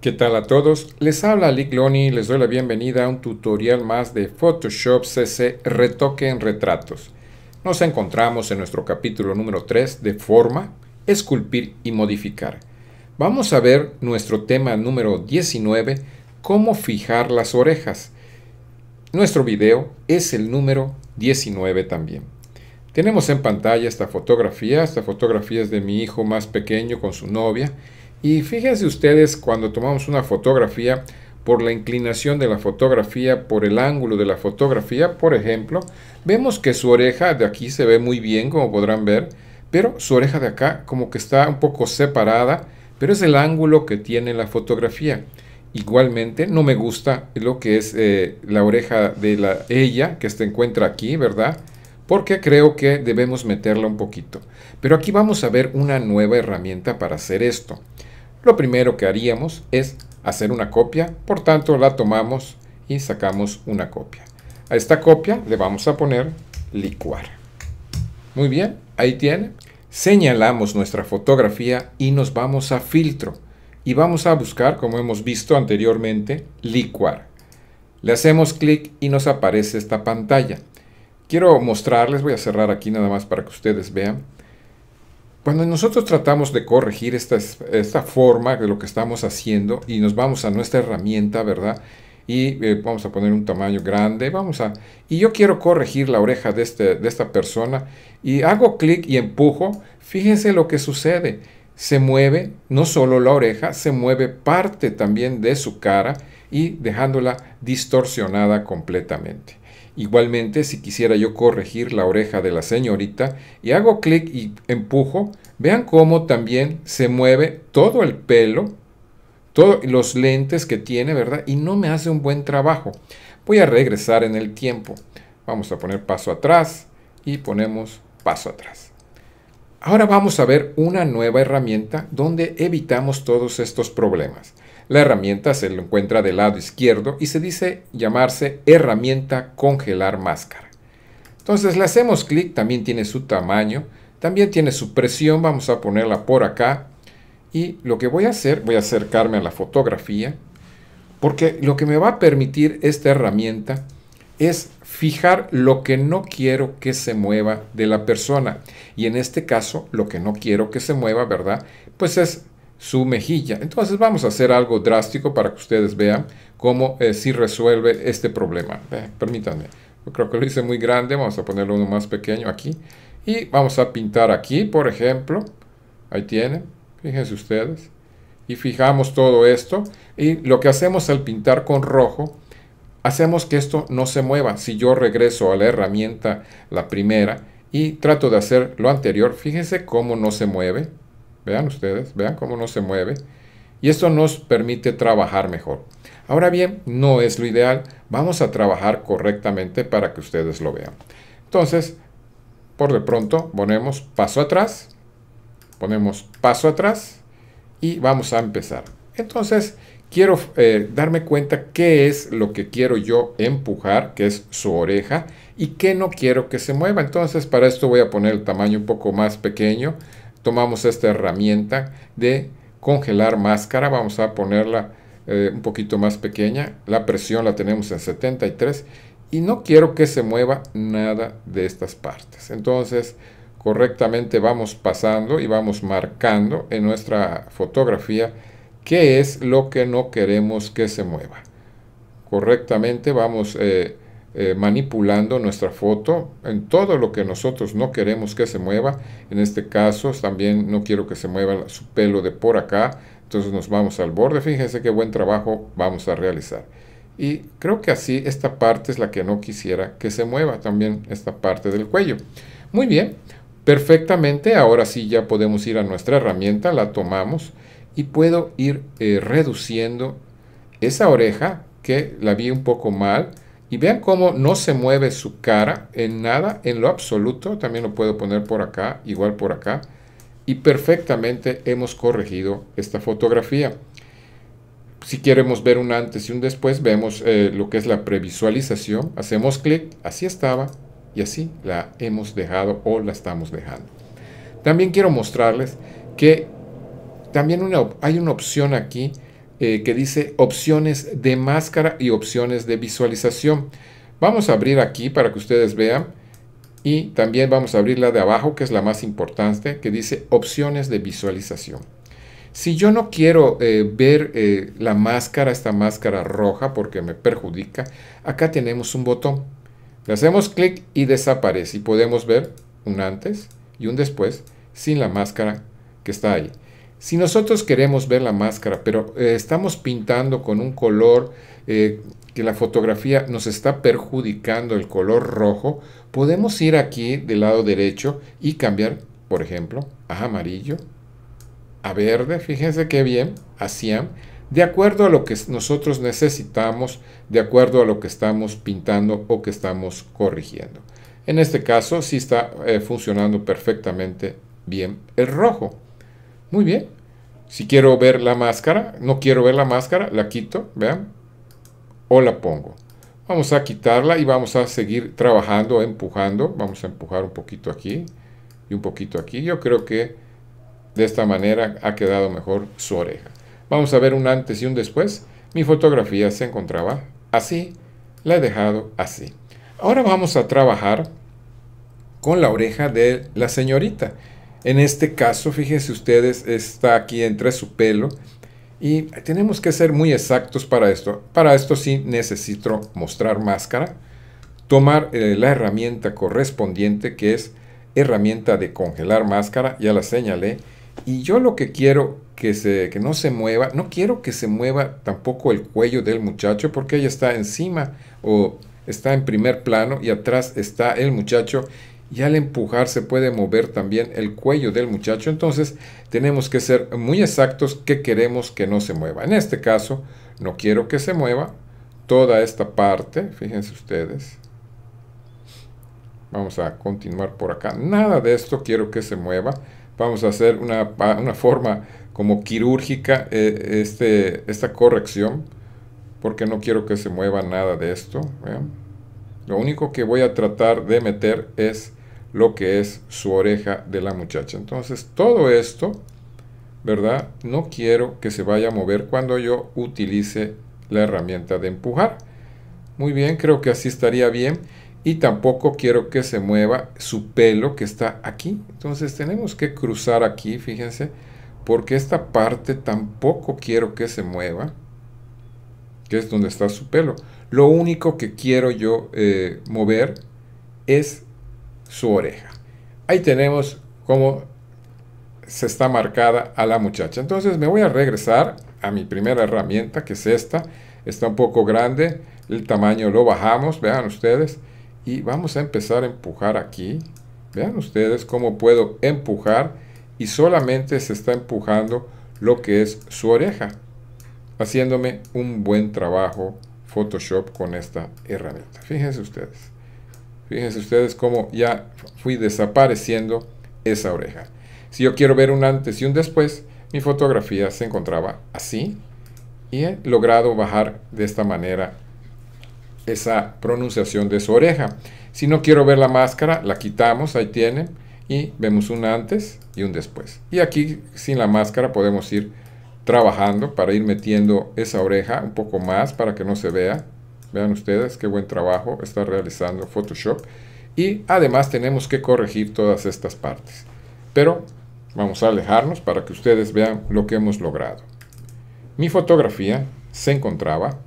¿Qué tal a todos? Les habla Lick Loni y les doy la bienvenida a un tutorial más de Photoshop CC Retoque en Retratos. Nos encontramos en nuestro capítulo número 3 de Forma, Esculpir y Modificar. Vamos a ver nuestro tema número 19, Cómo fijar las orejas. Nuestro video es el número 19 también. Tenemos en pantalla esta fotografía, esta fotografía es de mi hijo más pequeño con su novia y fíjense ustedes cuando tomamos una fotografía, por la inclinación de la fotografía, por el ángulo de la fotografía, por ejemplo, vemos que su oreja de aquí se ve muy bien, como podrán ver, pero su oreja de acá como que está un poco separada, pero es el ángulo que tiene la fotografía. Igualmente, no me gusta lo que es eh, la oreja de la ella que se encuentra aquí, ¿verdad? porque creo que debemos meterla un poquito. Pero aquí vamos a ver una nueva herramienta para hacer esto. Lo primero que haríamos es hacer una copia, por tanto la tomamos y sacamos una copia. A esta copia le vamos a poner licuar. Muy bien, ahí tiene. Señalamos nuestra fotografía y nos vamos a filtro y vamos a buscar, como hemos visto anteriormente, licuar. Le hacemos clic y nos aparece esta pantalla. Quiero mostrarles, voy a cerrar aquí nada más para que ustedes vean. Cuando nosotros tratamos de corregir esta, forma de lo que estamos haciendo y nos vamos a nuestra herramienta, ¿verdad? Y eh, vamos a poner un tamaño grande, vamos a... Y yo quiero corregir la oreja de, este, de esta persona y hago clic y empujo. Fíjense lo que sucede. Se mueve no solo la oreja, se mueve parte también de su cara y dejándola distorsionada completamente. Igualmente, si quisiera yo corregir la oreja de la señorita y hago clic y empujo, vean cómo también se mueve todo el pelo, todos los lentes que tiene, ¿verdad? Y no me hace un buen trabajo. Voy a regresar en el tiempo. Vamos a poner paso atrás y ponemos paso atrás. Ahora vamos a ver una nueva herramienta donde evitamos todos estos problemas. La herramienta se lo encuentra del lado izquierdo y se dice llamarse herramienta congelar máscara. Entonces le hacemos clic, también tiene su tamaño, también tiene su presión, vamos a ponerla por acá. Y lo que voy a hacer, voy a acercarme a la fotografía, porque lo que me va a permitir esta herramienta es fijar lo que no quiero que se mueva de la persona. Y en este caso, lo que no quiero que se mueva, ¿verdad? Pues es su mejilla. Entonces vamos a hacer algo drástico para que ustedes vean cómo eh, si resuelve este problema. permítanme, creo que lo hice muy grande, vamos a ponerlo uno más pequeño aquí. Y vamos a pintar aquí, por ejemplo. Ahí tienen, fíjense ustedes. Y fijamos todo esto. Y lo que hacemos al pintar con rojo, hacemos que esto no se mueva. Si yo regreso a la herramienta, la primera, y trato de hacer lo anterior, fíjense cómo no se mueve. Vean ustedes, vean cómo no se mueve. Y esto nos permite trabajar mejor. Ahora bien, no es lo ideal. Vamos a trabajar correctamente para que ustedes lo vean. Entonces, por de pronto, ponemos paso atrás. Ponemos paso atrás. Y vamos a empezar. Entonces, quiero eh, darme cuenta qué es lo que quiero yo empujar, que es su oreja, y qué no quiero que se mueva. Entonces, para esto voy a poner el tamaño un poco más pequeño tomamos esta herramienta de congelar máscara, vamos a ponerla eh, un poquito más pequeña, la presión la tenemos en 73 y no quiero que se mueva nada de estas partes. Entonces correctamente vamos pasando y vamos marcando en nuestra fotografía qué es lo que no queremos que se mueva. Correctamente vamos... Eh, eh, manipulando nuestra foto en todo lo que nosotros no queremos que se mueva. En este caso también no quiero que se mueva su pelo de por acá. Entonces nos vamos al borde. Fíjense qué buen trabajo vamos a realizar. Y creo que así esta parte es la que no quisiera que se mueva también esta parte del cuello. Muy bien, perfectamente. Ahora sí ya podemos ir a nuestra herramienta, la tomamos y puedo ir eh, reduciendo esa oreja que la vi un poco mal y vean cómo no se mueve su cara en nada, en lo absoluto. También lo puedo poner por acá, igual por acá. Y perfectamente hemos corregido esta fotografía. Si queremos ver un antes y un después, vemos eh, lo que es la previsualización. Hacemos clic, así estaba y así la hemos dejado o la estamos dejando. También quiero mostrarles que también hay una opción aquí eh, que dice opciones de máscara y opciones de visualización. Vamos a abrir aquí para que ustedes vean y también vamos a abrir la de abajo que es la más importante que dice opciones de visualización. Si yo no quiero eh, ver eh, la máscara, esta máscara roja porque me perjudica, acá tenemos un botón. Le hacemos clic y desaparece y podemos ver un antes y un después sin la máscara que está ahí. Si nosotros queremos ver la máscara, pero eh, estamos pintando con un color eh, que la fotografía nos está perjudicando el color rojo, podemos ir aquí del lado derecho y cambiar, por ejemplo, a amarillo, a verde, fíjense qué bien, hacían, de acuerdo a lo que nosotros necesitamos, de acuerdo a lo que estamos pintando o que estamos corrigiendo. En este caso sí está eh, funcionando perfectamente bien el rojo. Muy bien. Si quiero ver la máscara, no quiero ver la máscara, la quito, vean, o la pongo. Vamos a quitarla y vamos a seguir trabajando, empujando. Vamos a empujar un poquito aquí y un poquito aquí. Yo creo que de esta manera ha quedado mejor su oreja. Vamos a ver un antes y un después. Mi fotografía se encontraba así, la he dejado así. Ahora vamos a trabajar con la oreja de la señorita. En este caso, fíjense ustedes, está aquí entre su pelo. Y tenemos que ser muy exactos para esto. Para esto sí necesito mostrar máscara, tomar eh, la herramienta correspondiente que es herramienta de congelar máscara, ya la señalé. Y yo lo que quiero que, se, que no se mueva, no quiero que se mueva tampoco el cuello del muchacho porque ella está encima o está en primer plano y atrás está el muchacho y al empujar se puede mover también el cuello del muchacho, entonces tenemos que ser muy exactos que queremos que no se mueva. En este caso, no quiero que se mueva toda esta parte, fíjense ustedes. Vamos a continuar por acá. Nada de esto quiero que se mueva. Vamos a hacer una, forma como quirúrgica eh, este, esta corrección, porque no quiero que se mueva nada de esto. Lo único que voy a tratar de meter es lo que es su oreja de la muchacha. Entonces, todo esto, ¿verdad? No quiero que se vaya a mover cuando yo utilice la herramienta de empujar. Muy bien, creo que así estaría bien. Y tampoco quiero que se mueva su pelo que está aquí. Entonces tenemos que cruzar aquí, fíjense, porque esta parte tampoco quiero que se mueva, que es donde está su pelo. Lo único que quiero yo eh, mover es su oreja. Ahí tenemos cómo se está marcada a la muchacha. Entonces me voy a regresar a mi primera herramienta, que es esta. Está un poco grande, el tamaño lo bajamos, vean ustedes. Y vamos a empezar a empujar aquí. Vean ustedes cómo puedo empujar y solamente se está empujando lo que es su oreja. Haciéndome un buen trabajo Photoshop con esta herramienta. Fíjense ustedes. Fíjense ustedes cómo ya fui desapareciendo esa oreja. Si yo quiero ver un antes y un después, mi fotografía se encontraba así y he logrado bajar de esta manera esa pronunciación de su oreja. Si no quiero ver la máscara, la quitamos, ahí tienen, y vemos un antes y un después. Y aquí sin la máscara podemos ir trabajando para ir metiendo esa oreja un poco más para que no se vea Vean ustedes qué buen trabajo está realizando Photoshop. Y además tenemos que corregir todas estas partes. Pero vamos a alejarnos para que ustedes vean lo que hemos logrado. Mi fotografía se encontraba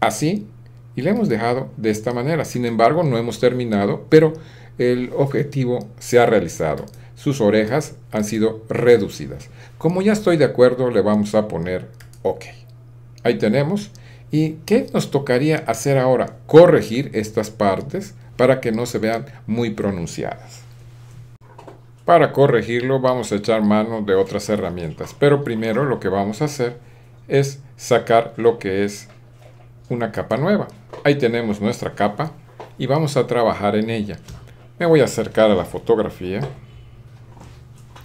así y la hemos dejado de esta manera. Sin embargo, no hemos terminado, pero el objetivo se ha realizado. Sus orejas han sido reducidas. Como ya estoy de acuerdo, le vamos a poner OK. Ahí tenemos ¿Y qué nos tocaría hacer ahora? Corregir estas partes para que no se vean muy pronunciadas. Para corregirlo vamos a echar mano de otras herramientas, pero primero lo que vamos a hacer es sacar lo que es una capa nueva. Ahí tenemos nuestra capa y vamos a trabajar en ella. Me voy a acercar a la fotografía.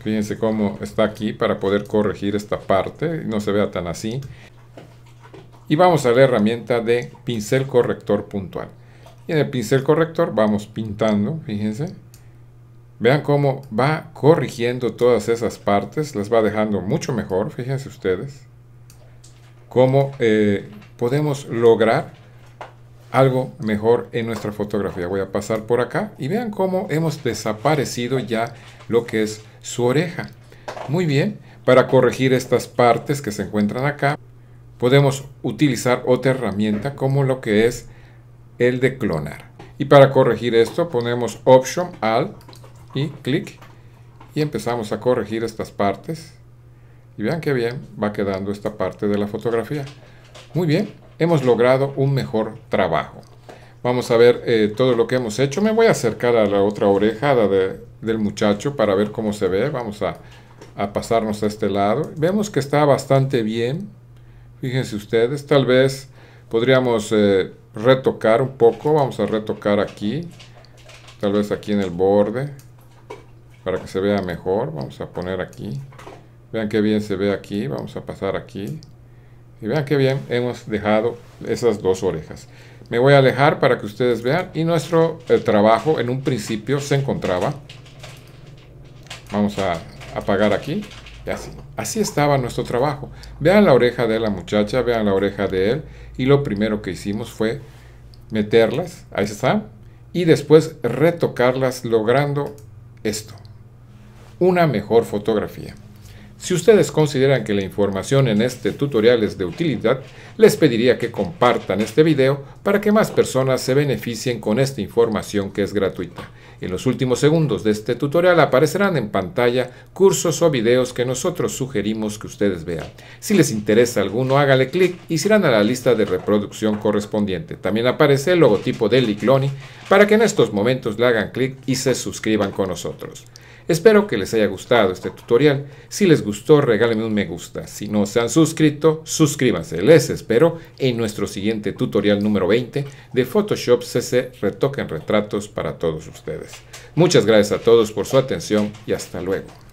Fíjense cómo está aquí para poder corregir esta parte y no se vea tan así y vamos a la herramienta de pincel corrector puntual. Y en el pincel corrector vamos pintando, fíjense. Vean cómo va corrigiendo todas esas partes, las va dejando mucho mejor, fíjense ustedes. Cómo eh, podemos lograr algo mejor en nuestra fotografía. Voy a pasar por acá y vean cómo hemos desaparecido ya lo que es su oreja. Muy bien, para corregir estas partes que se encuentran acá, podemos utilizar otra herramienta como lo que es el de clonar. Y para corregir esto ponemos Option Alt y clic y empezamos a corregir estas partes. Y vean qué bien va quedando esta parte de la fotografía. Muy bien, hemos logrado un mejor trabajo. Vamos a ver eh, todo lo que hemos hecho. Me voy a acercar a la otra oreja del muchacho para ver cómo se ve. Vamos a pasarnos a este lado. Vemos que está bastante bien Fíjense ustedes, tal vez podríamos eh, retocar un poco. Vamos a retocar aquí. Tal vez aquí en el borde. Para que se vea mejor. Vamos a poner aquí. Vean qué bien se ve aquí. Vamos a pasar aquí. Y vean qué bien hemos dejado esas dos orejas. Me voy a alejar para que ustedes vean. Y nuestro eh, trabajo en un principio se encontraba. Vamos a apagar aquí. Así, estaba nuestro trabajo. Vean la oreja de la muchacha, vean la oreja de él, y lo primero que hicimos fue meterlas, ahí está. y después retocarlas logrando esto, una mejor fotografía. Si ustedes consideran que la información en este tutorial es de utilidad, les pediría que compartan este video para que más personas se beneficien con esta información que es gratuita. En los últimos segundos de este tutorial aparecerán en pantalla cursos o videos que nosotros sugerimos que ustedes vean. Si les interesa alguno, háganle clic y se irán a la lista de reproducción correspondiente. También aparece el logotipo de Licloni para que en estos momentos le hagan clic y se suscriban con nosotros. Espero que les haya gustado este tutorial. Si les gustó, regálenme un me gusta. Si no se han suscrito, suscríbanse. Les espero en nuestro siguiente tutorial número 20 de Photoshop CC en Retratos para todos ustedes. Muchas gracias a todos por su atención y hasta luego.